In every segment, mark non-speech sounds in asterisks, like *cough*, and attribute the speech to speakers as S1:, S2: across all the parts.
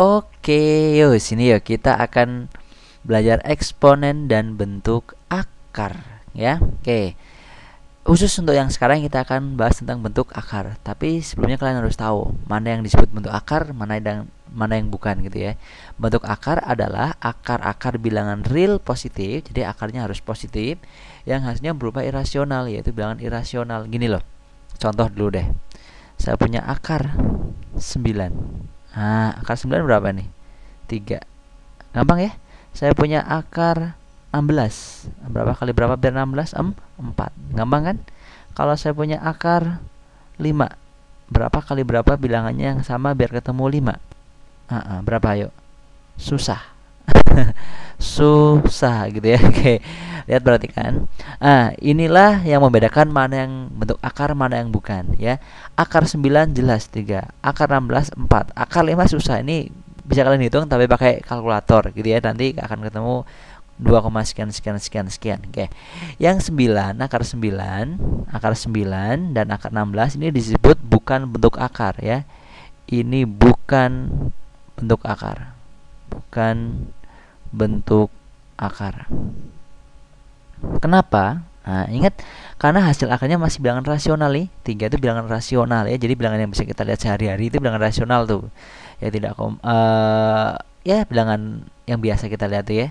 S1: Oke, yo sini ya kita akan belajar eksponen dan bentuk akar ya. Oke. Khusus untuk yang sekarang kita akan bahas tentang bentuk akar. Tapi sebelumnya kalian harus tahu mana yang disebut bentuk akar, mana yang mana yang bukan gitu ya. Bentuk akar adalah akar-akar bilangan real positif, jadi akarnya harus positif yang hasilnya berupa irasional yaitu bilangan irasional. Gini loh. Contoh dulu deh. Saya punya akar 9 Nah, akar 9 berapa nih? 3. Gampang ya? Saya punya akar 16. Berapa kali berapa biar 16? 4. Gampang kan? Kalau saya punya akar 5. Berapa kali berapa bilangannya yang sama biar ketemu 5? Uh -uh, berapa ayo? Susah. *laughs* susah gitu ya *laughs* oke lihat perhatikan ah inilah yang membedakan mana yang bentuk akar mana yang bukan ya akar 9 jelas 3 akar 16 4 akar 5 susah ini bisa kalian hitung tapi pakai kalkulator gitu ya nanti akan ketemu 2, sekian sekian sekian sekian. Oke. Yang 9, akar 9, akar 9 dan akar 16 ini disebut bukan bentuk akar ya. Ini bukan bentuk akar. Bukan bentuk akar. Kenapa? Nah, ingat karena hasil akarnya masih bilangan rasional nih. Tiga itu bilangan rasional ya. Jadi bilangan yang bisa kita lihat sehari-hari itu bilangan rasional tuh. Ya tidak kom uh, ya bilangan yang biasa kita lihat tuh ya.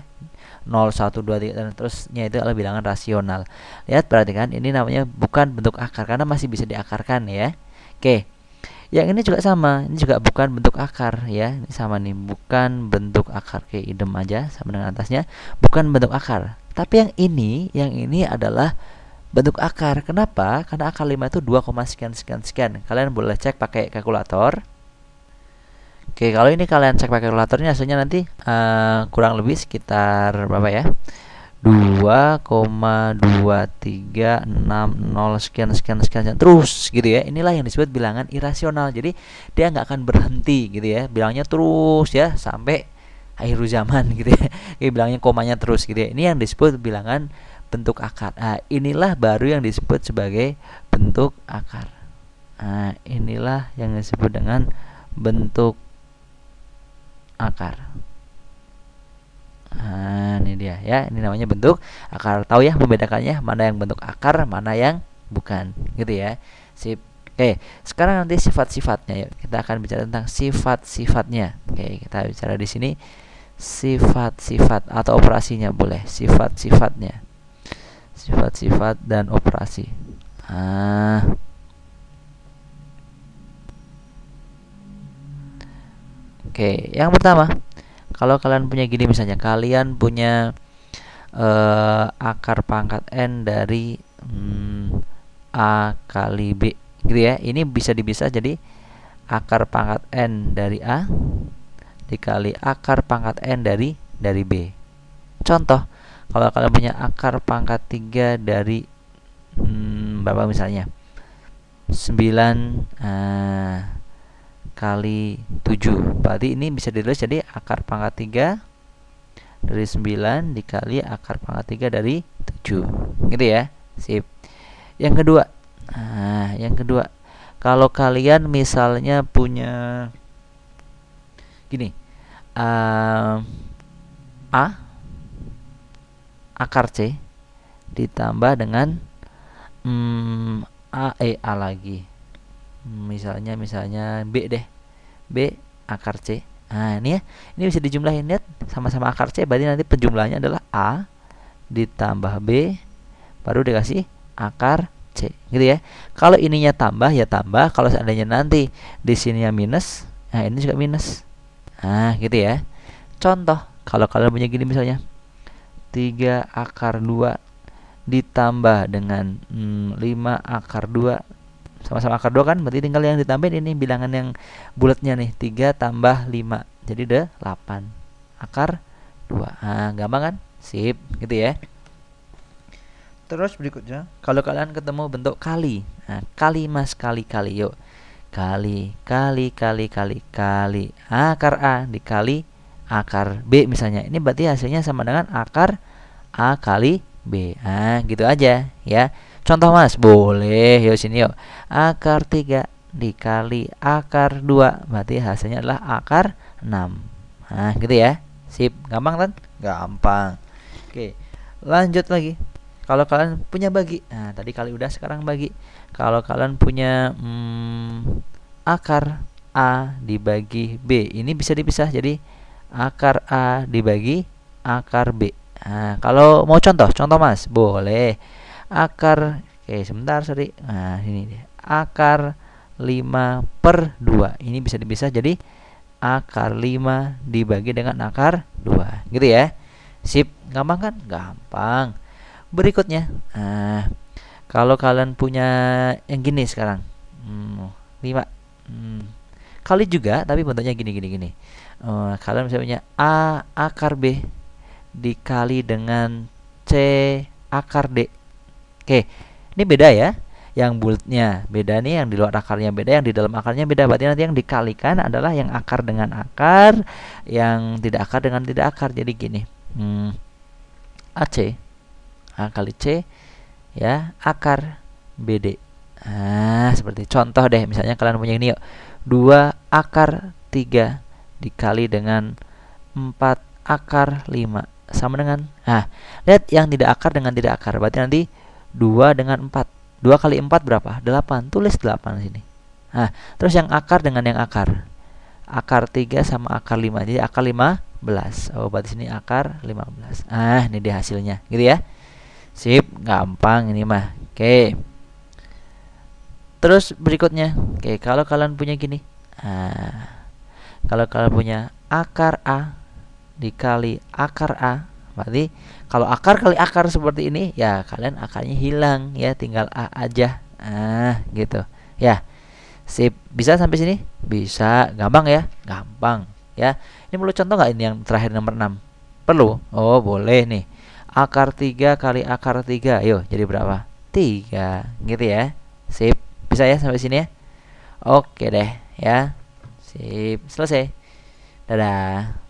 S1: 0 1 2 3 dan terusnya itu adalah bilangan rasional. Lihat perhatikan ini namanya bukan bentuk akar karena masih bisa diakarkan ya. Oke yang ini juga sama ini juga bukan bentuk akar ya ini sama nih bukan bentuk akar kayak idem aja sama dengan atasnya bukan bentuk akar tapi yang ini yang ini adalah bentuk akar kenapa karena akar 5 itu 2, sekian sekian sekian kalian boleh cek pakai kalkulator oke kalau ini kalian cek pakai kalkulatornya hasilnya nanti uh, kurang lebih sekitar berapa ya 2,2360 sekian sekian sekian terus gitu ya inilah yang disebut bilangan irasional jadi dia nggak akan berhenti gitu ya bilangnya terus ya sampai akhir zaman *laughs* gitu ya Jadi bilangnya komanya terus gitu ya ini yang disebut bilangan bentuk akar nah, inilah baru yang disebut sebagai bentuk akar nah, inilah yang disebut dengan bentuk akar dia ya ini namanya bentuk akar tahu ya membedakannya mana yang bentuk akar mana yang bukan gitu ya sip Oke, sekarang nanti sifat-sifatnya ya. Kita akan bicara tentang sifat-sifatnya. Oke, kita bicara di sini sifat-sifat atau operasinya boleh, sifat-sifatnya. Sifat-sifat dan operasi. Ah. Oke, yang pertama kalau kalian punya gini misalnya kalian punya uh, akar pangkat n dari hmm, a kali b gitu ya ini bisa dibisa jadi akar pangkat n dari a dikali akar pangkat n dari dari b contoh kalau kalian punya akar pangkat 3 dari hmm, berapa misalnya 9 uh, eh, kali 7 berarti ini bisa ditulis jadi akar pangkat 3 dari 9 dikali akar pangkat 3 dari 7 gitu ya sip yang kedua nah yang kedua kalau kalian misalnya punya gini uh, a akar c ditambah dengan um, a e a lagi misalnya misalnya B deh B akar C nah ini ya ini bisa dijumlahin lihat sama-sama akar C berarti nanti penjumlahnya adalah A ditambah B baru dikasih akar C gitu ya kalau ininya tambah ya tambah kalau seandainya nanti di sininya minus nah ini juga minus nah gitu ya contoh kalau kalian punya gini misalnya 3 akar 2 ditambah dengan hmm, 5 akar 2 sama-sama akar 2 kan berarti tinggal yang ditambahin ini bilangan yang bulatnya nih 3 tambah 5 jadi deh 8 akar 2 ah gampang kan sip gitu ya terus berikutnya kalau kalian ketemu bentuk kali nah, kali mas kali kali yuk kali kali kali kali kali akar a dikali akar b misalnya ini berarti hasilnya sama dengan akar a kali b ah gitu aja ya Contoh mas, boleh. Yuk sini yuk. Akar 3 dikali akar 2. Berarti hasilnya adalah akar 6. Nah, gitu ya. Sip, gampang kan? Gampang. Oke, lanjut lagi. Kalau kalian punya bagi, nah tadi kali udah sekarang bagi. Kalau kalian punya hmm, akar A dibagi B, ini bisa dipisah jadi akar A dibagi akar B. Nah, kalau mau contoh, contoh mas, boleh akar oke sebentar sorry nah ini dia akar 5 per 2 ini bisa dipisah jadi akar 5 dibagi dengan akar 2 gitu ya sip gampang kan gampang berikutnya nah, kalau kalian punya yang gini sekarang hmm, 5 hmm, kali juga tapi bentuknya gini gini gini uh, kalian bisa punya A akar B dikali dengan C akar D Oke, ini beda ya. Yang bulatnya beda nih, yang di luar akarnya beda, yang di dalam akarnya beda. Berarti nanti yang dikalikan adalah yang akar dengan akar, yang tidak akar dengan tidak akar. Jadi gini. Hmm, AC A kali C ya, akar BD. Ah, seperti contoh deh, misalnya kalian punya ini yuk. 2 akar tiga dikali dengan empat akar lima sama dengan ah. lihat yang tidak akar dengan tidak akar berarti nanti 2 dengan 4 2 kali 4 berapa? 8 tulis 8 sini nah terus yang akar dengan yang akar akar 3 sama akar 5 jadi akar 15 oh berarti sini akar 15 ah ini dia hasilnya gitu ya sip gampang ini mah oke terus berikutnya oke kalau kalian punya gini ah kalau kalian punya akar A dikali akar A berarti kalau akar kali akar seperti ini ya kalian akarnya hilang ya tinggal a aja ah gitu ya sip bisa sampai sini bisa gampang ya gampang ya ini perlu contoh nggak ini yang terakhir nomor 6 perlu oh boleh nih akar tiga kali akar tiga, yo jadi berapa Tiga, gitu ya sip bisa ya sampai sini ya oke deh ya sip selesai dadah